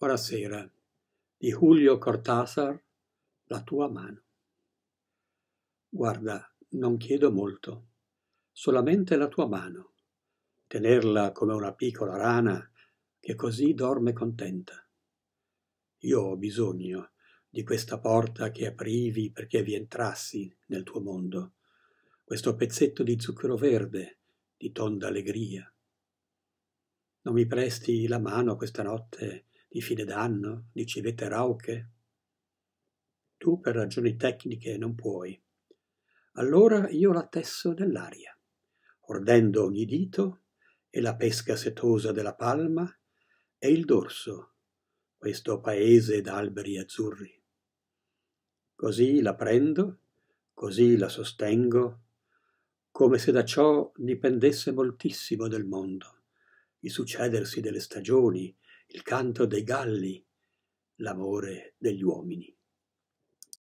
Buonasera di Julio Cortázar La tua mano. Guarda, non chiedo molto, solamente la tua mano, tenerla come una piccola rana che così dorme contenta. Io ho bisogno di questa porta che aprivi perché vi entrassi nel tuo mondo, questo pezzetto di zucchero verde, di tonda allegria. Non mi presti la mano questa notte di fine d'anno, di civette rauche? Tu per ragioni tecniche non puoi. Allora io la tesso nell'aria, ordendo ogni dito e la pesca setosa della palma e il dorso, questo paese d'alberi azzurri. Così la prendo, così la sostengo, come se da ciò dipendesse moltissimo del mondo, il succedersi delle stagioni, il canto dei galli, l'amore degli uomini.